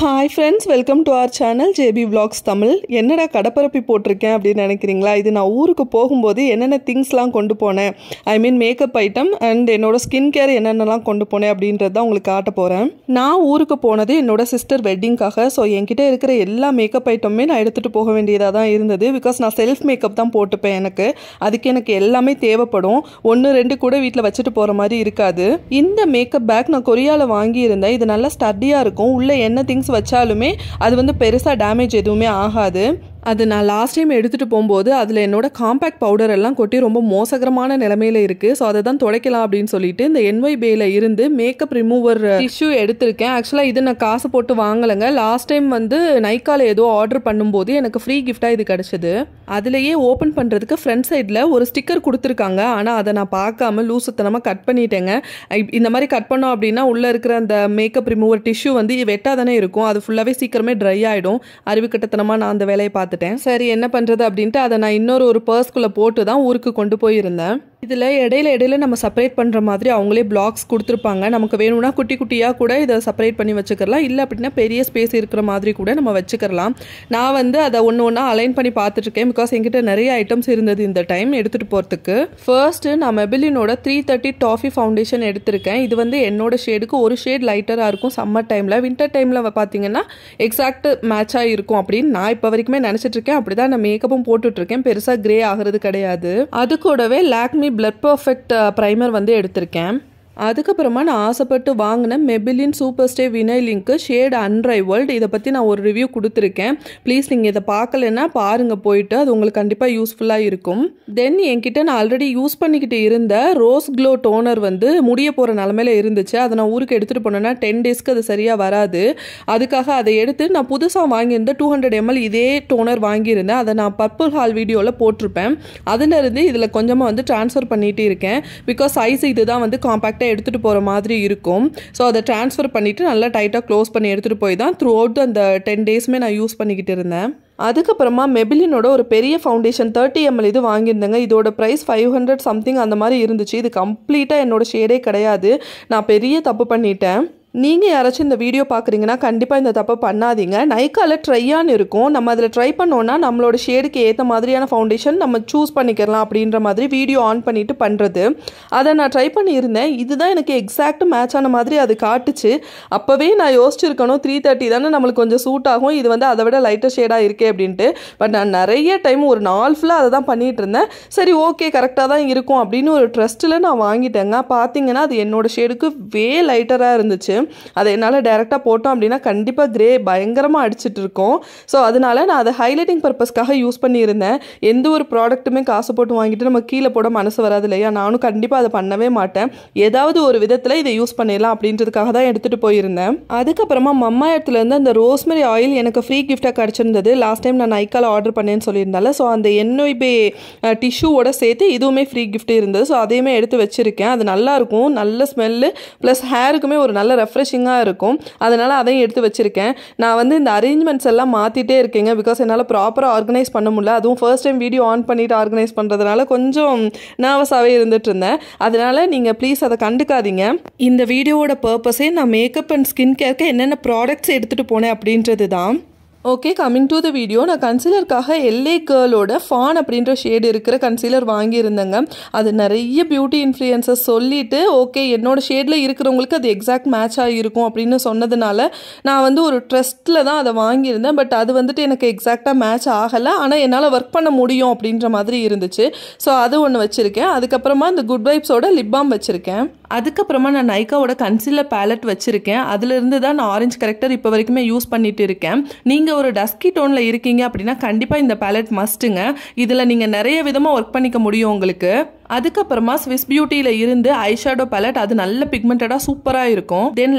hi friends welcome to our channel JB vlogs Tamil என்னடா கடப்பரப்பி போட்டிருக்கேன் அப்படின்னு நினைக்கிறீங்களா இது நான் ஊருக்கு போகும்போது என்னென்ன திங்ஸ்லாம் கொண்டு போனேன் I mean makeup item and என்னோட ஸ்கின் கேர் என்னென்னலாம் கொண்டு போனேன் அப்படின்றது தான் உங்களுக்கு காட்ட போகிறேன் நான் ஊருக்கு போனது என்னோட சிஸ்டர் வெட்டிங்காக ஸோ என்கிட்ட இருக்கிற எல்லா மேக்கப் ஐட்டமுமே நான் எடுத்துகிட்டு போக வேண்டியதாக தான் இருந்தது பிகாஸ் நான் செல்ஃப் மேக்கப் தான் போட்டுப்பேன் எனக்கு அதுக்கு எனக்கு எல்லாமே தேவைப்படும் ஒன்று ரெண்டு கூட வீட்டில் வச்சுட்டு போகிற மாதிரி இருக்காது இந்த மேக்கப் பேக் நான் கொரியாவில் வாங்கியிருந்தேன் இது நல்லா ஸ்டடியாக இருக்கும் உள்ளே என்ன திங்ஸ் வச்சாலுமே அது வந்து பெருசாக டேமேஜ் எதுவுமே ஆகாது அது நான் லாஸ்ட் டைம் எடுத்துகிட்டு போகும்போது அதில் என்னோட காம்பேக்ட் பவுடர் எல்லாம் கொட்டி ரொம்ப மோசகரமான நிலமையில இருக்குது ஸோ அதை தான் துடைக்கலாம் அப்படின்னு சொல்லிட்டு இந்த என்ஒய் பேயில் இருந்து மேக்கப் ரிமூவர் டிஷ்யூ எடுத்திருக்கேன் ஆக்சுவலாக இது நான் காசு போட்டு வாங்கலைங்க லாஸ்ட் டைம் வந்து நைக்கால் ஏதோ ஆர்டர் பண்ணும்போது எனக்கு ஃப்ரீ கிஃப்டாக இது கிடச்சிது அதுலேயே ஓப்பன் பண்ணுறதுக்கு ஃப்ரண்ட் சைடில் ஒரு ஸ்டிக்கர் கொடுத்துருக்காங்க ஆனால் அதை நான் பார்க்காம லூசுத்தனமாக கட் பண்ணிட்டேங்க இந்த மாதிரி கட் பண்ணோம் அப்படின்னா உள்ளே இருக்கிற அந்த மேக்கப் ரிமூவர் டிஷ்யூ வந்து வெட்டாதானே இருக்கும் அது ஃபுல்லாகவே சீக்கிரமே ட்ரை ஆகிடும் அறிவு கட்டத்தனமாக நான் அந்த வேலையை பார்த்துட்டு பார்த்துட்டேன் சரி என்ன பண்ணுறது அப்படின்ட்டு அதை நான் இன்னொரு ஒரு பர்ஸ்குள்ளே போட்டு தான் ஊருக்கு கொண்டு போயிருந்தேன் இதில் இடையில இடையில நம்ம செப்பரேட் பண்ணுற மாதிரி அவங்களே பிளாக்ஸ் கொடுத்துருப்பாங்க நமக்கு வேணும்னா குட்டி குட்டியாக கூட இதை செப்பரேட் பண்ணி வச்சுக்கலாம் இல்லை அப்படின்னா பெரிய ஸ்பேஸ் இருக்கிற மாதிரி கூட நம்ம வச்சுக்கலாம் நான் வந்து அதை ஒன்று ஒன்றா அலைன் பண்ணி பார்த்துட்ருக்கேன் பிகாஸ் எங்கிட்ட நிறைய ஐட்டம்ஸ் இருந்தது இந்த டைம் எடுத்துகிட்டு போகிறதுக்கு ஃபர்ஸ்ட்டு நான் மெபிலினோட த்ரீ தேர்ட்டி டாஃபி ஃபவுண்டேஷன் எடுத்திருக்கேன் இது வந்து என்னோட ஷேடுக்கு ஒரு ஷேட் லைட்டராக இருக்கும் சம்மர் டைமில் வின்டர் டைமில் பார்த்தீங்கன்னா எக்ஸாக்ட் மேட்சாக இருக்கும் அப்படின்னு நான் இப்போ வரைக்குமே நினச்சிட்ருக்கேன் அப்படி தான் நான் மேக்கப்பும் போட்டுட்ருக்கேன் பெருசாக க்ரே ஆகிறது கிடையாது அது கூடவே லாக்மி மாதிரி பிளட் பர்ஃபெக்ட் ப்ரைமர் வந்து எடுத்திருக்கேன் அதுக்கப்புறமா நான் ஆசைப்பட்டு வாங்கின Maybelline super stay link shade world இதை பற்றி நான் ஒரு ரிவ்யூ கொடுத்துருக்கேன் ப்ளீஸ் நீங்கள் இதை பார்க்கலன்னா பாருங்கள் போயிட்டு அது உங்களுக்கு கண்டிப்பாக யூஸ்ஃபுல்லாக இருக்கும் தென் என்கிட்ட நான் ஆல்ரெடி யூஸ் பண்ணிக்கிட்டு இருந்த ரோஸ் க்ளோ டோனர் வந்து முடிய போகிற நிலமையில இருந்துச்சு அதை நான் ஊருக்கு எடுத்துகிட்டு போனேன்னா டென் டேஸ்க்கு அது சரியாக வராது அதுக்காக அதை எடுத்து நான் புதுசாக வாங்கியிருந்த டூ ஹண்ட்ரட் எம்எல் இதே டோனர் வாங்கியிருந்தேன் அதை நான் பர்பிள் ஹால் வீடியோவில் போட்டிருப்பேன் அதுலேருந்து இதில் கொஞ்சமாக வந்து ட்ரான்ஸ்ஃபர் பண்ணிகிட்டு இருக்கேன் பிகாஸ் சைஸ் இதுதான் வந்து காம்பேக்டாக டைட்டாக எடுத்துகிட்டு போகிற மாதிரி இருக்கும் ஸோ அதை ட்ரான்ஸ்ஃபர் பண்ணிவிட்டு நல்லா டைட்டாக க்ளோஸ் பண்ணி எடுத்துகிட்டு போய் தான் த்ரூ அவுட் அந்த டென் டேஸுமே நான் யூஸ் பண்ணிக்கிட்டு இருந்தேன் அதுக்கப்புறமா மெபிலினோட ஒரு பெரிய ஃபவுண்டேஷன் தேர்ட்டி எம்எல் இது வாங்கியிருந்தேங்க இதோட ப்ரைஸ் ஃபைவ் ஹண்ட்ரட் சம்திங் அந்த மாதிரி இருந்துச்சு இது கம்ப்ளீட்டாக என்னோடய ஷேடே கிடையாது நான் பெரிய தப்பு பண்ணிட்டேன் நீங்கள் யாராச்சும் இந்த வீடியோ பார்க்குறீங்கன்னா கண்டிப்பாக இந்த தப்பை பண்ணாதீங்க நைக்காவில் ட்ரையான்னு இருக்கும் நம்ம அதில் ட்ரை பண்ணோன்னா நம்மளோட ஷேடுக்கு ஏற்ற மாதிரியான ஃபவுண்டேஷன் நம்ம சூஸ் பண்ணிக்கலாம் அப்படின்ற மாதிரி வீடியோ ஆன் பண்ணிவிட்டு பண்ணுறது அதை நான் ட்ரை பண்ணியிருந்தேன் இதுதான் எனக்கு எக்ஸாக்ட் மேட்ச் ஆன மாதிரி அது காட்டுச்சு அப்போவே நான் யோசிச்சிருக்கணும் த்ரீ தேர்ட்டி தானே நம்மளுக்கு கொஞ்சம் சூட் ஆகும் இது வந்து அதை விட லைட்டர் ஷேடாக இருக்கே அப்படின்ட்டு பட் நான் நிறைய டைம் ஒரு நாள் ஃபுல்லாக அதை தான் பண்ணிகிட்டு இருந்தேன் சரி ஓகே கரெக்டாக தான் இருக்கும் அப்படின்னு ஒரு ட்ரஸ்ட்டில் நான் வாங்கிட்டேங்க பார்த்தீங்கன்னா அது என்னோடய ஷேடுக்கு வே லைட்டராக இருந்துச்சு அதை என்னால் டேரெக்டாக போட்டோம் அப்படின்னா கண்டிப்பாக கிரே பயங்கரமாக அடிச்சுட்டு இருக்கும் ஸோ அதனால் நான் அதை ஹைலைட்டிங் பர்பஸ்க்காக யூஸ் பண்ணியிருந்தேன் எந்த ஒரு ப்ராடக்ட்டுமே காசு போட்டு வாங்கிட்டு நம்ம கீழே போட மனசு வராது இல்லையா நானும் கண்டிப்பாக அதை பண்ணவே மாட்டேன் ஏதாவது ஒரு விதத்தில் இதை யூஸ் பண்ணிடலாம் அப்படின்றதுக்காக தான் எடுத்துகிட்டு போயிருந்தேன் அதுக்கப்புறமா மம்மா இடத்துலேருந்து அந்த ரோஸ்மரி ஆயில் எனக்கு ஃப்ரீ கிஃப்டாக கிடச்சிருந்தது லாஸ்ட் டைம் நான் நைக்கால் ஆர்டர் பண்ணேன்னு சொல்லியிருந்தால ஸோ அந்த என்ஒய்பே டிஷ்யூவோட சேர்த்து இதுவுமே ஃப்ரீ கிஃப்ட் இருந்தது ஸோ அதையுமே எடுத்து வச்சுருக்கேன் அது நல்லாயிருக்கும் நல்ல ஸ்மெல்லு ப்ளஸ் ஹேருக்குமே ஒரு நல்ல ரெஃப்ரெஷிங்காக இருக்கும் அதனால் அதையும் எடுத்து வச்சுருக்கேன் நான் வந்து இந்த அரேஞ்ச்மெண்ட்ஸ் எல்லாம் மாற்றிட்டே இருக்கேங்க பிகாஸ் என்னால் ப்ராப்பராக ஆர்கனைஸ் பண்ண முடியல அதுவும் ஃபர்ஸ்ட் டைம் வீடியோ ஆன் பண்ணிவிட்டு ஆர்கனைஸ் பண்ணுறதுனால கொஞ்சம் நர்வஸாகவே இருந்துட்டு இருந்தேன் அதனால் நீங்கள் ப்ளீஸ் அதை கண்டுக்காதீங்க இந்த வீடியோவோட பர்பஸே நான் மேக்கப் அண்ட் ஸ்கின் கேருக்கு என்னென்ன ப்ராடக்ட்ஸ் எடுத்துகிட்டு போனேன் அப்படின்றது தான் okay coming to the video நான் கன்சீலருக்காக எல்ஏ கேர்ளோட ஃபான் அப்படின்ற ஷேடு இருக்கிற கன்சீலர் வாங்கியிருந்தேங்க அது நிறைய பியூட்டி இன்ஃப்ளூயன்சஸ் சொல்லிவிட்டு ஓகே என்னோடய ஷேடில் இருக்கிறவங்களுக்கு அது எக்ஸாக்ட் மேட்ச் ஆகியிருக்கும் அப்படின்னு சொன்னதுனால நான் வந்து ஒரு ட்ரெஸ்ட்டில் தான் அதை வாங்கியிருந்தேன் பட் அது வந்துட்டு எனக்கு எக்ஸாக்டாக மேட்ச் ஆகலை ஆனால் என்னால் ஒர்க் பண்ண முடியும் அப்படின்ற மாதிரி இருந்துச்சு ஸோ அது ஒன்று வச்சுருக்கேன் அதுக்கப்புறமா இந்த குட் வைப்ஸோட லிப் பாம் வச்சுருக்கேன் அதுக்கப்புறமா நான் நைக்காவோட கன்சீலர் பேலட் வச்சுருக்கேன் அதுலேருந்து தான் நான் ஆரஞ்சு கரெக்டர் இப்போ வரைக்குமே யூஸ் பண்ணிகிட்டு இருக்கேன் நீங்கள் ஒரு டஸ்கி டோனில் இருக்கீங்க அப்படின்னா கண்டிப்பாக இந்த பேலட் மஸ்ட்டுங்க இதில் நீங்கள் நிறைய விதமாக ஒர்க் பண்ணிக்க முடியும் உங்களுக்கு அதுக்கப்புறமா ஸ்விஸ் பியூட்டியில் இருந்து ஐஷேடோ பேலட் அது நல்ல பிக்மெண்டடாக சூப்பராக இருக்கும் தென்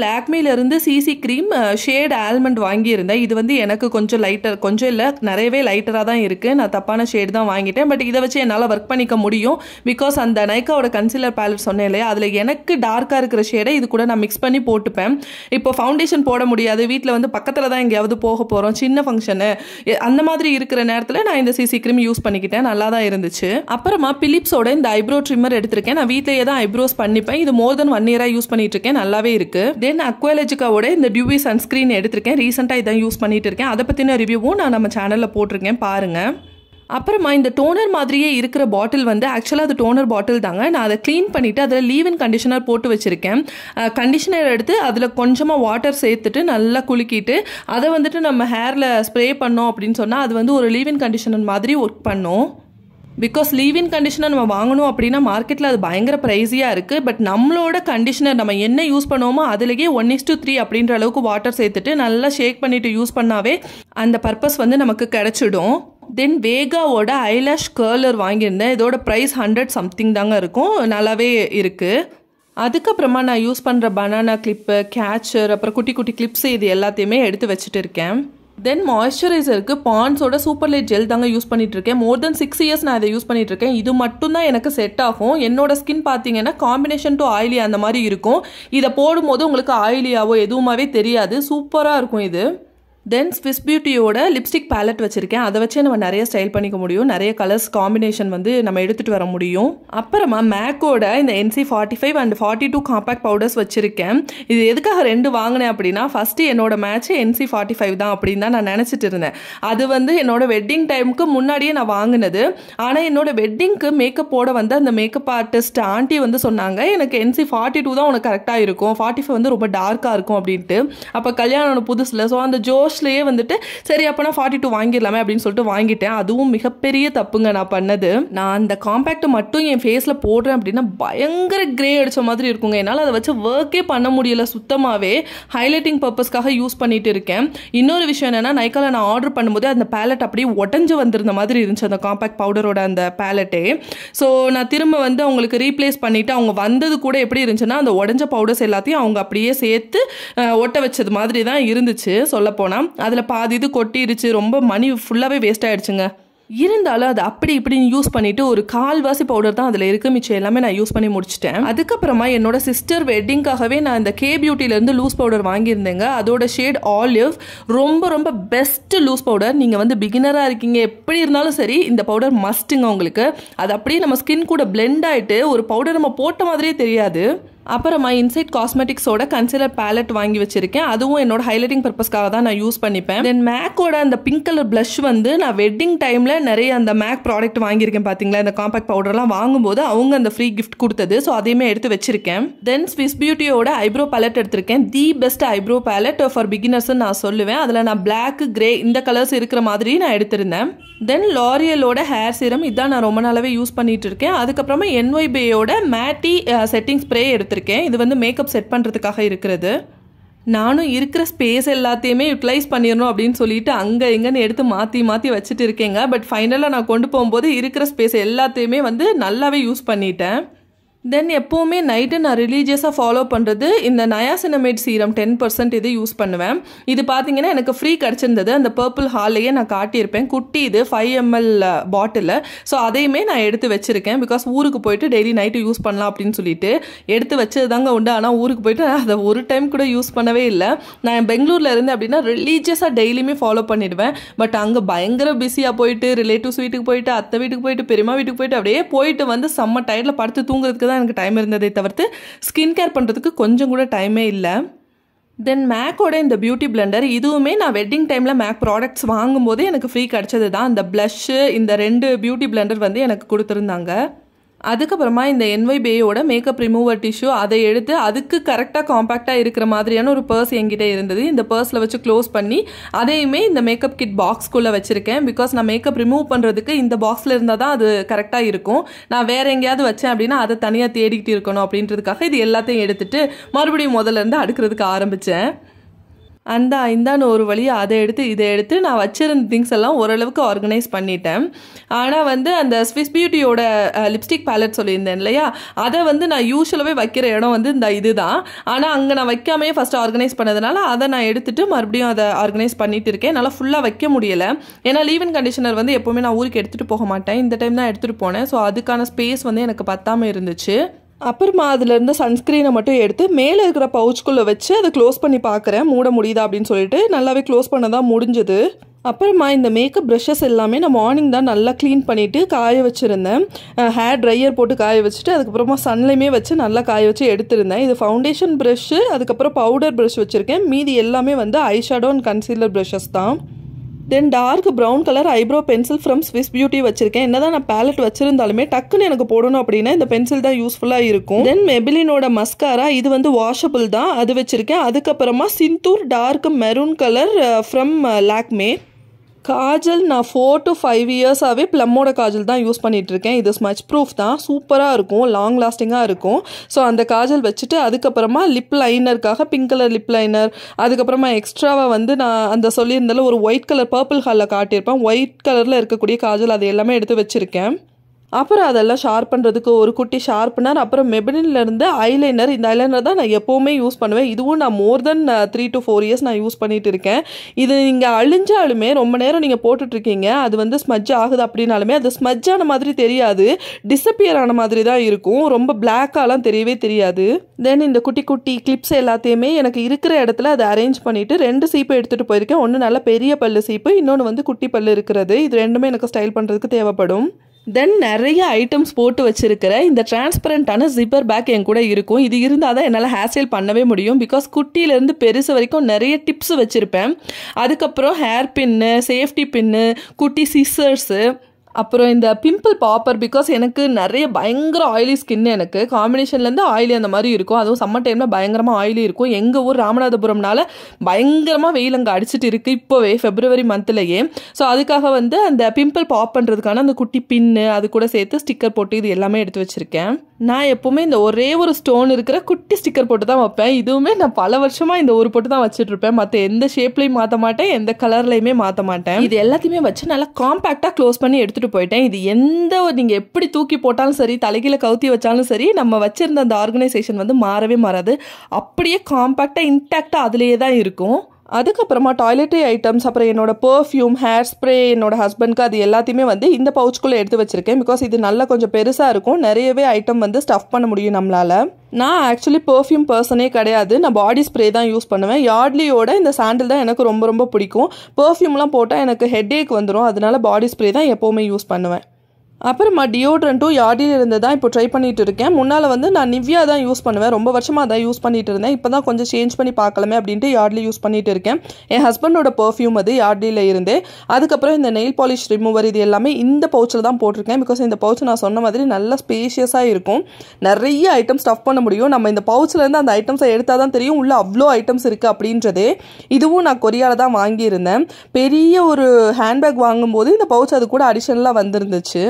இருந்து சிசி க்ரீம் ஷேட் ஆல்மண்ட் வாங்கியிருந்தேன் இது வந்து எனக்கு கொஞ்சம் லைட்டர் கொஞ்சம் இல்லை நிறையவே லைட்டராக தான் இருக்குது நான் தப்பான ஷேடு தான் வாங்கிட்டேன் பட் இதை வச்சு என்னால் ஒர்க் பண்ணிக்க முடியும் பிகாஸ் அந்த நைக்காவோட கன்சிலர் பேலட் சொன்னேன் இல்லையா அதில் எனக்கு டார்க்காக இருக்கிற ஷேடை இது கூட நான் மிக்ஸ் பண்ணி போட்டுப்பேன் இப்போ ஃபவுண்டேஷன் போட முடியாது வீட்டில் வந்து பக்கத்தில் தான் எங்கேயாவது போக போகிறோம் சின்ன ஃபங்க்ஷனு அந்த மாதிரி இருக்கிற நேரத்தில் நான் இந்த சிசி கிரீம் யூஸ் பண்ணிக்கிட்டேன் நல்லா தான் இருந்துச்சு அப்புறமா பிலிப்ஸோட இந்த ஐப்ரோ ட்ரிம்மர் எடுத்திருக்கேன் நான் வீட்லேயே தான் ஐப்ரோஸ் பண்ணிப்பேன் இது மோர் தென் ஒன் இயராக யூஸ் பண்ணிட்டு இருக்கேன் நல்லாவே இருக்கு தென் அக்வாலஜிக்காவோட இந்த டியூவி சன்ஸ்கிரீன் எடுத்திருக்கேன் ரீசெண்டாக இதான் யூஸ் பண்ணிட்டு இருக்கேன் அதை பற்றின ரிவ்யூவும் நான் நம்ம சேனலில் போட்டிருக்கேன் பாருங்கள் அப்புறமா இந்த டோனர் மாதிரியே இருக்கிற பாட்டில் வந்து ஆக்சுவலாக அது டோனர் பாட்டில் தாங்க நான் அதை க்ளீன் பண்ணிவிட்டு அதில் லீவ் இன் கண்டிஷனர் போட்டு வச்சுருக்கேன் கண்டிஷனர் எடுத்து அதில் கொஞ்சமாக வாட்டர் சேர்த்துட்டு நல்லா குலுக்கிட்டு அதை வந்துட்டு நம்ம ஹேரில் ஸ்ப்ரே பண்ணோம் அப்படின்னு சொன்னால் அது வந்து ஒரு லீவின் கண்டிஷனர் மாதிரி ஒர்க் பண்ணும் பிகாஸ் லீவ் இன் கண்டிஷனர் நம்ம வாங்கணும் அப்படின்னா மார்க்கெட்டில் அது பயங்கர ப்ரைஸியாக இருக்குது பட் நம்மளோட கண்டிஷனர் நம்ம என்ன யூஸ் பண்ணுவோமோ அதுலேயே ஒன் இஸ் டூ த்ரீ அப்படின்ற அளவுக்கு வாட்டர் சேர்த்துட்டு நல்லா ஷேக் பண்ணிவிட்டு யூஸ் பண்ணாவே அந்த பர்பஸ் வந்து நமக்கு கிடச்சிடும் தென் வேகாவோட ஐலாஷ் கேர்லர் வாங்கியிருந்தேன் இதோட ப்ரைஸ் ஹண்ட்ரட் சம்திங் தாங்க இருக்கும் நல்லாவே இருக்குது அதுக்கப்புறமா நான் யூஸ் பண்ணுற பனானா கிளிப்பு கேச்சர் அப்புறம் குட்டி குட்டி கிளிப்ஸ் இது எல்லாத்தையுமே எடுத்து வச்சுட்டு இருக்கேன் தென் மாய்ஸ்சரைசருக்கு பான்ஸோட சூப்பர் லைட் ஜெல் தாங்க யூஸ் பண்ணிட்டு இருக்கேன் மோர் தென் சிக்ஸ் இயர்ஸ் நான் இதை யூஸ் பண்ணிட்டு இருக்கேன் இது மட்டும் தான் எனக்கு செட் ஆகும் என்னோட ஸ்கின் பார்த்தீங்கன்னா காம்பினேஷன் டு ஆயிலி அந்த மாதிரி இருக்கும் இதை போடும்போது உங்களுக்கு ஆயிலியாவோ எதுவுமாவே தெரியாது சூப்பராக இருக்கும் இது தென் ஸ்விஸ் பியூட்டியோட லிப்ஸ்டிக் பேலட் வச்சுருக்கேன் அதை வச்சே நம்ம நிறைய ஸ்டைல் பண்ணிக்க முடியும் நிறைய கலர்ஸ் காம்பினேஷன் வந்து நம்ம எடுத்துகிட்டு வர முடியும் அப்புறமா மேக்கோட இந்த NC forty five and forty two compact powders வச்சுருக்கேன் இது எதுக்காக ரெண்டு வாங்கினேன் அப்படின்னா ஃபஸ்ட்டு என்னோட மேட்ச்சு என்சி ஃபார்ட்டி ஃபைவ் தான் அப்படின்னு தான் நான் நினச்சிட்டு இருந்தேன் அது வந்து என்னோட வெட்டிங் டைமுக்கு முன்னாடியே நான் வாங்கினது ஆனால் என்னோட வெட்டிங்க்கு மேக்கப் போட வந்து அந்த மேக்கப் ஆர்டிஸ்ட் ஆண்டி வந்து சொன்னாங்க எனக்கு என்சி ஃபார்ட்டி டூ தான் உனக்கு கரெக்டாக இருக்கும் ஃபார்ட்டி ஃபைவ் வந்து ரொம்ப டார்க்காக இருக்கும் அப்படின்ட்டு அப்போ கல்யாணம் புதுசில் ஸோ அந்த ஜோ ஜோஷ்லேயே வந்துட்டு சரி அப்போ நான் ஃபார்ட்டி டூ வாங்கிடலாமே அப்படின்னு சொல்லிட்டு வாங்கிட்டேன் அதுவும் மிகப்பெரிய தப்புங்க நான் பண்ணது நான் அந்த காம்பேக்ட் மட்டும் என் ஃபேஸில் போடுறேன் அப்படின்னா பயங்கர கிரே அடித்த மாதிரி இருக்குங்க என்னால் அதை வச்சு ஒர்க்கே பண்ண முடியல சுத்தமாகவே ஹைலைட்டிங் பர்பஸ்க்காக யூஸ் பண்ணிட்டு இருக்கேன் இன்னொரு விஷயம் என்னென்னா நைக்கால நான் ஆர்டர் பண்ணும்போது அந்த பேலட் அப்படியே உடஞ்சி வந்திருந்த மாதிரி இருந்துச்சு அந்த காம்பேக்ட் பவுடரோட அந்த பேலட்டே ஸோ நான் திரும்ப வந்து அவங்களுக்கு ரீப்ளேஸ் பண்ணிவிட்டு அவங்க வந்தது கூட எப்படி இருந்துச்சுன்னா அந்த உடஞ்ச பவுடர்ஸ் எல்லாத்தையும் அவங்க அப்படியே சேர்த்து ஒட்ட வச்சது மாதிரி தான் இருந்துச்சு சொல்லப்போனால் தான் அதில் பாதி இது கொட்டிருச்சு ரொம்ப மணி ஃபுல்லாகவே வேஸ்ட் ஆகிடுச்சுங்க இருந்தாலும் அது அப்படி இப்படின்னு யூஸ் பண்ணிட்டு ஒரு கால்வாசி பவுடர் தான் அதில் இருக்கு மிச்சம் எல்லாமே நான் யூஸ் பண்ணி முடிச்சிட்டேன் அதுக்கப்புறமா என்னோட சிஸ்டர் வெட்டிங்காகவே நான் இந்த கே பியூட்டிலேருந்து லூஸ் பவுடர் வாங்கியிருந்தேங்க அதோட ஷேட் ஆலிவ் ரொம்ப ரொம்ப பெஸ்ட் லூஸ் பவுடர் நீங்கள் வந்து பிகினராக இருக்கீங்க எப்படி இருந்தாலும் சரி இந்த பவுடர் மஸ்ட்டுங்க உங்களுக்கு அது அப்படியே நம்ம ஸ்கின் கூட பிளெண்ட் ஆகிட்டு ஒரு பவுடர் நம்ம போட்ட மாதிரியே தெரியாது அப்புறமா இன்சைட் காஸ்மெட்டிக்ஸோட கன்சிலர் பேலட் வாங்கி வச்சிருக்கேன் அதுவும் என்னோட ஹைலைட்டிங் பர்பஸ்க்காக தான் நான் யூஸ் பண்ணிப்பேன் தென் மேக்கோட அந்த பிங்க் கலர் பிளஷ் வந்து நான் வெட்டிங் டைமில் நிறைய அந்த மேக் ப்ராடக்ட் வாங்கியிருக்கேன் பாத்தீங்களா இந்த காம்பேக்ட் பவுடர்லாம் வாங்கும்போது அவங்க அந்த ஃப்ரீ கிஃப்ட் கொடுத்தது ஸோ அதையுமே எடுத்து வச்சிருக்கேன் தென் ஸ்விஸ் பியூட்டியோட ஐப்ரோ பேலட் எடுத்திருக்கேன் the best eyebrow palette for beginners நான் சொல்லுவேன் அதில் நான் பிளாக் கிரே இந்த கலர்ஸ் இருக்கிற மாதிரி நான் எடுத்திருந்தேன் தென் லாரியலோட ஹேர் சீரம் இதான் நான் ரொம்ப நாளாவே யூஸ் பண்ணிட்டு இருக்கேன் அதுக்கப்புறமா என்ஒய்பேயோட மேட்டி செட்டிங் ஸ்ப்ரே எடுத்து எடுத்திருக்கேன் இது வந்து மேக்கப் செட் பண்ணுறதுக்காக இருக்கிறது நானும் இருக்கிற ஸ்பேஸ் எல்லாத்தையுமே யூட்டிலைஸ் பண்ணிடணும் அப்படின்னு சொல்லிட்டு அங்கே எங்கன்னு எடுத்து மாற்றி மாற்றி வச்சுட்டு இருக்கேங்க பட் ஃபைனலாக நான் கொண்டு போகும்போது இருக்கிற ஸ்பேஸ் எல்லாத்தையுமே வந்து நல்லாவே யூஸ் பண்ணிட்டேன் தென் எப்போவுமே நைட்டு நான் ரிலீஜியஸாக ஃபாலோ பண்ணுறது இந்த நயாசினமேட் சீரம் டென் பர்சன்ட் இது யூஸ் பண்ணுவேன் இது பார்த்தீங்கன்னா எனக்கு ஃப்ரீ கிடச்சிருந்தது அந்த பர்பிள் ஹாலையே நான் காட்டியிருப்பேன் குட்டி இது ஃபைவ் எம்எல் பாட்டிலில் ஸோ அதையுமே நான் எடுத்து வச்சுருக்கேன் பிகாஸ் ஊருக்கு போயிட்டு டெய்லி நைட்டு யூஸ் பண்ணலாம் அப்படின்னு சொல்லிட்டு எடுத்து வச்சது தாங்க உண்டு ஆனால் ஊருக்கு போயிட்டு நான் அதை ஒரு டைம் கூட யூஸ் பண்ணவே இல்லை நான் பெங்களூரில் இருந்தேன் அப்படின்னா ரிலீஜியஸாக டெய்லியுமே ஃபாலோ பண்ணிடுவேன் பட் அங்கே பயங்கர பிஸியாக போயிட்டு ரிலேட்டிவ்ஸ் வீட்டுக்கு போயிட்டு அத்தை வீட்டுக்கு போயிட்டு பெரியமா வீட்டுக்கு போயிட்டு அப்படியே போயிட்டு வந்து செம்ம டயரில் படுத்து தூங்குறதுக்கு தான் எனக்கு டைம் இருந்ததே தவிர்த்து ஸ்கின் கேர் பண்ணுறதுக்கு கொஞ்சம் கூட டைமே இல்லை தென் மேக்கோட இந்த பியூட்டி பிளெண்டர் இதுவுமே நான் வெட்டிங் டைமில் மேக் ப்ராடக்ட்ஸ் வாங்கும்போது எனக்கு ஃப்ரீ கிடச்சது தான் அந்த ப்ளஷ்ஷு இந்த ரெண்டு பியூட்டி பிளெண்டர் வந்து எனக்கு கொடுத்துருந்தாங்க அதுக்கப்புறமா இந்த என்வை பேயோட மேக்கப் ரிமூவர் டிஷ்யூ அதை எடுத்து அதுக்கு கரெக்டாக காம்பேக்டாக இருக்கிற மாதிரியான ஒரு பர்ஸ் என்கிட்ட இருந்தது இந்த பர்ஸில் வச்சு க்ளோஸ் பண்ணி அதையுமே இந்த மேக்கப் கிட் பாக்ஸ்க்குள்ளே வச்சுருக்கேன் பிகாஸ் நான் மேக்கப் ரிமூவ் பண்ணுறதுக்கு இந்த பாக்ஸில் இருந்தால் தான் அது கரெக்டாக இருக்கும் நான் வேறு எங்கேயாவது வச்சேன் அப்படின்னா அதை தனியாக தேடிக்கிட்டு இருக்கணும் அப்படின்றதுக்காக இது எல்லாத்தையும் எடுத்துகிட்டு மறுபடியும் முதல்ல இருந்து அடுக்கிறதுக்கு ஆரம்பித்தேன் அந்த ஐந்தான்னு ஒரு வழியாக அதை எடுத்து இதை எடுத்து நான் வச்சிருந்த திங்ஸ் எல்லாம் ஓரளவுக்கு ஆர்கனைஸ் பண்ணிட்டேன் ஆனால் வந்து அந்த ஸ்விஸ் பியூட்டியோட லிப்ஸ்டிக் பேலட் சொல்லியிருந்தேன் இல்லையா அதை வந்து நான் யூஸ்வலாகவே வைக்கிற இடம் வந்து இந்த இது தான் ஆனால் அங்கே நான் வைக்காமையே ஃபஸ்ட்டு ஆர்கனைஸ் பண்ணதுனால அதை நான் எடுத்துகிட்டு மறுபடியும் அதை ஆர்கனைஸ் பண்ணிட்டு இருக்கேன் என்னால் ஃபுல்லாக வைக்க முடியலை ஏன்னா லீவன் கண்டிஷனர் வந்து எப்போவுமே நான் ஊருக்கு எடுத்துகிட்டு போக மாட்டேன் இந்த டைம் தான் எடுத்துகிட்டு போனேன் ஸோ அதுக்கான ஸ்பேஸ் வந்து எனக்கு பத்தாமல் இருந்துச்சு அப்புறமா அதுலேருந்து சன்ஸ்க்ரீனை மட்டும் எடுத்து மேலே இருக்கிற பவுச்குள்ளே வச்சு அதை க்ளோஸ் பண்ணி பார்க்குறேன் மூட முடியுதா அப்படின்னு சொல்லிட்டு நல்லாவே க்ளோஸ் பண்ண தான் முடிஞ்சுது அப்புறமா இந்த மேக்கப் ப்ரஷஸ் எல்லாமே நான் மார்னிங் தான் நல்லா க்ளீன் பண்ணிவிட்டு காய வச்சுருந்தேன் ஹேர் ட்ரையர் போட்டு காய வச்சுட்டு அதுக்கப்புறமா சன்லையுமே வச்சு நல்லா காய வச்சு எடுத்திருந்தேன் இது ஃபவுண்டேஷன் ப்ரஷ்ஷு அதுக்கப்புறம் பவுடர் ப்ரஷ் வச்சுருக்கேன் மீதி எல்லாமே வந்து eye shadow and concealer brushes தான் then dark brown colour eyebrow pencil from Swiss beauty வச்சிருக்கேன் என்னதான் நான் பேலட் வச்சிருந்தாலுமே டக்குன்னு எனக்கு போடணும் அப்படின்னா இந்த பென்சில் தான் யூஸ்ஃபுல்லாக இருக்கும் தென் மெபிலினோட மஸ்காரா இது வந்து வாஷபிள் தான் அது வச்சிருக்கேன் அதுக்கப்புறமா Sindoor dark maroon colour from Lakme kajal நான் ஃபோர் டு ஃபைவ் இயர்ஸாகவே ப்ளம்மோட காஜல் தான் யூஸ் பண்ணிகிட்ருக்கேன் இது ஸ்மச் ப்ரூஃப் தான் சூப்பராக இருக்கும் லாங் லாஸ்டிங்காக இருக்கும் ஸோ அந்த காஜல் வச்சுட்டு அதுக்கப்புறமா லிப் லைனருக்காக பிங்க் கலர் லிப் லைனர் அதுக்கப்புறமா எக்ஸ்ட்ராவாக வந்து நான் அந்த சொல்லியிருந்தால ஒரு ஒயிட் கலர் பர்பிள் ஹாலில் காட்டியிருப்பேன் ஒயிட் கலரில் இருக்கக்கூடிய காஜல் அதை எல்லாமே எடுத்து வச்சுருக்கேன் அப்புறம் அதெல்லாம் ஷார்ப் பண்ணுறதுக்கு ஒரு குட்டி ஷார்ப்னர் அப்புறம் மெபினிலேருந்து ஐலைனர் இந்த ஐலைனர் தான் நான் எப்போவுமே யூஸ் பண்ணுவேன் இதுவும் நான் more then three to four years நான் யூஸ் பண்ணிகிட்டு இருக்கேன் இது நீங்கள் அழிஞ்சாலுமே ரொம்ப நேரம் நீங்கள் போட்டுட்ருக்கீங்க அது வந்து ஸ்மஜ் ஆகுது அப்படின்னாலுமே அது ஸ்மஜ்ஜான ஆன மாதிரி தெரியாது டிஸப்பியர் ஆன மாதிரி தான் இருக்கும் ரொம்ப பிளாக்காலாம் தெரியவே தெரியாது தென் இந்த குட்டி குட்டி கிளிப்ஸ் எல்லாத்தையுமே எனக்கு இருக்கிற இடத்துல அதை அரேஞ்ச் பண்ணிவிட்டு ரெண்டு சீப்பை எடுத்துகிட்டு போயிருக்கேன் ஒன்று நல்லா பெரிய பல்லு சீப்பு இன்னொன்று வந்து குட்டி பல்லு இருக்கிறது இது ரெண்டுமே எனக்கு ஸ்டைல் பண்ணுறதுக்கு தேவைப்படும் தென் நிறைய ஐட்டம்ஸ் போட்டு வச்சிருக்கிற இந்த டிரான்ஸ்பரண்டான ஜிப்பர் பேக் என் கூட இருக்கும் இது இருந்தால் தான் என்னால் ஹேர் ஸ்டைல் பண்ணவே முடியும் பிகாஸ் குட்டியிலேருந்து பெருசு வரைக்கும் நிறைய டிப்ஸ் வச்சுருப்பேன் அதுக்கப்புறம் ஹேர் பின்னு சேஃப்டி பின்னு குட்டி சிசர்ஸு அப்புறம் இந்த பிம்பிள் பாப்பர் பிகாஸ் எனக்கு நிறைய பயங்கர ஆயிலி ஸ்கின் எனக்கு காம்பினேஷன்லேருந்து ஆயிலி அந்த மாதிரி இருக்கும் அதுவும் சம்மர் டைமில் பயங்கரமாக ஆயிலி இருக்கும் எங்கள் ஊர் ராமநாதபுரம்னால பயங்கரமாக வெயில் அங்கே அடிச்சிட்டு இருக்குது இப்போவே ஃபெப்ரவரி மந்த்லேயே ஸோ அதுக்காக வந்து அந்த பிம்பிள் பாப் பண்ணுறதுக்கான அந்த குட்டி பின்னு அது கூட சேர்த்து ஸ்டிக்கர் போட்டு இது எல்லாமே எடுத்து வச்சுருக்கேன் நான் எப்போவுமே இந்த ஒரே ஒரு ஸ்டோன் இருக்கிற குட்டி ஸ்டிக்கர் போட்டு தான் வைப்பேன் இதுவுமே நான் பல வருஷமாக இந்த ஒரு போட்டு தான் வச்சுட்ருப்பேன் மற்ற எந்த ஷேப்லையும் மாற்ற மாட்டேன் எந்த கலர்லையுமே மாற்ற மாட்டேன் இது எல்லாத்தையுமே வச்சு நல்லா காம்பேக்டாக க்ளோஸ் பண்ணி எடுத்துகிட்டு போயிட்டேன் இது எந்த ஒரு நீங்கள் எப்படி தூக்கி போட்டாலும் சரி தலைகீழ கவுத்தி வச்சாலும் சரி நம்ம வச்சுருந்த அந்த ஆர்கனைசேஷன் வந்து மாறவே மாறாது அப்படியே காம்பேக்டாக இன்டாக்டாக அதுலேயே தான் இருக்கும் அதுக்கப்புறமா டாய்லெட்டரி ஐட்டம்ஸ் அப்புறம் என்னோடய பர்ஃப்யூம் ஹேர் ஸ்ப்ரே என்னோட ஹஸ்பண்ட்க்கு அது எல்லாத்தையுமே வந்து இந்த பவுச்சுக்குள்ளே எடுத்து வச்சுருக்கேன் பிகாஸ் இது நல்லா கொஞ்சம் பெருசாக இருக்கும் நிறையவே ஐட்டம் வந்து ஸ்டஃப் பண்ண முடியும் நம்மளால் நான் ஆக்சுவலி பர்ஃப்யூம் பர்சனே கிடையாது நான் பாடி ஸ்ப்ரே தான் யூஸ் பண்ணுவேன் யார்ட்லியோட இந்த சாண்டில் தான் எனக்கு ரொம்ப ரொம்ப பிடிக்கும் பர்ஃப்யூம்லாம் போட்டால் எனக்கு ஹெட் ஏக் வந்துடும் அதனால பாடி ஸ்ப்ரே தான் எப்போவுமே யூஸ் பண்ணுவேன் அப்புறமா டியோட்ரண்ட்டும் யார்டில் இருந்து தான் இப்போ ட்ரை பண்ணிகிட்டு இருக்கேன் முன்னால் வந்து நான் நிவ்யா தான் யூஸ் பண்ணுவேன் ரொம்ப வருஷமாக தான் யூஸ் பண்ணிகிட்டு இருந்தேன் இப்போ தான் கொஞ்சம் சேஞ்ச் பண்ணி பார்க்கலாமே அப்படின்ட்டு யார்டில் யூஸ் பண்ணிகிட்டு இருக்கேன் என் ஹஸ்பண்டோட பர்ஃப்யூம் அது யார்டில் இருந்தே அதுக்கப்புறம் இந்த நெயில் பாலிஷ் ரிமூவர் இது எல்லாமே இந்த பவுச்சில் தான் போட்டிருக்கேன் பிகாஸ் இந்த பவுச் நான் சொன்ன மாதிரி நல்லா ஸ்பேஷியஸாக இருக்கும் நிறைய ஐட்டம் ஸ்டஃப் பண்ண முடியும் நம்ம இந்த பவுச்சிலேருந்து அந்த ஐட்டம்ஸை எடுத்தால் தான் தெரியும் உள்ள அவ்வளோ ஐட்டம்ஸ் இருக்குது அப்படின்றது இதுவும் நான் கொரியாவில் தான் வாங்கியிருந்தேன் பெரிய ஒரு ஹேண்ட்பேக் வாங்கும்போது இந்த பவுச் அது கூட அடிஷனலாக வந்திருந்துச்சு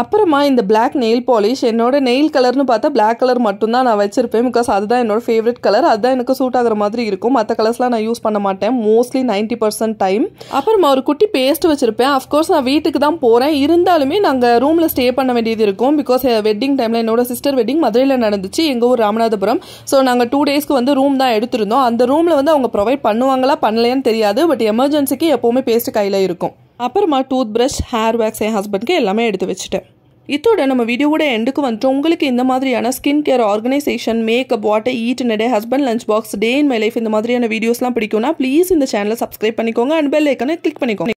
அப்புறமா இந்த பிளாக் நெயில் பாலிஷ் என்னோட நெயில் கலர்னு பார்த்தா பிளாக் கலர் மட்டும்தான் நான் வச்சிருப்பேன் பிகாஸ் அதுதான் என்னோட ஃபேவரட் கலர் அதுதான் எனக்கு சூட் ஆகிற மாதிரி இருக்கும் மற்ற கலர்ஸ்லாம் நான் யூஸ் பண்ண மாட்டேன் மோஸ்ட்லி நைன்டி பர்சன்ட் டைம் அப்புறமா ஒரு குட்டி பேஸ்ட் வச்சிருப்பேன் அஃப்கோர்ஸ் நான் வீட்டுக்கு தான் போகிறேன் இருந்தாலுமே நாங்கள் ரூமில் ஸ்டே பண்ண வேண்டியது இருக்கும் பிகாஸ் வெட்டிங் டைமில் என்னோட சிஸ்டர் வெட்டிங் மதுரையில் நடந்துச்சு எங்கள் ஊர் ராமநாதபுரம் ஸோ நாங்கள் டூ டேஸ்க்கு வந்து ரூம் தான் எடுத்திருந்தோம் அந்த ரூமில் வந்து அவங்க ப்ரொவைட் பண்ணுவாங்களா பண்ணலையான்னு தெரியாது பட் எமர்ஜென்சிக்கு எப்போவுமே பேஸ்ட் கையில் இருக்கும் அப்புறமா டூத் ப்ரஷ் ஹேர் வேக்ஸ் என் ஹஸ்பண்ட்க்கு எல்லாமே எடுத்து வச்சுட்டேன் இத்தோட நம்ம வீடியோவோட எண்டுக்கு வந்துட்டோம் உங்களுக்கு இந்த மாதிரியான skin care organisation makeup what I eat in a day husband lunch box day in my life இந்த மாதிரியான வீடியோஸ்லாம் பிடிக்கும்னா ப்ளீஸ் இந்த சேனலை சப்ஸ்கிரைப் பண்ணிக்கோங்க அண்ட் பெல் ஐக்கனை கிளிக் பண்ணிக்கோங்க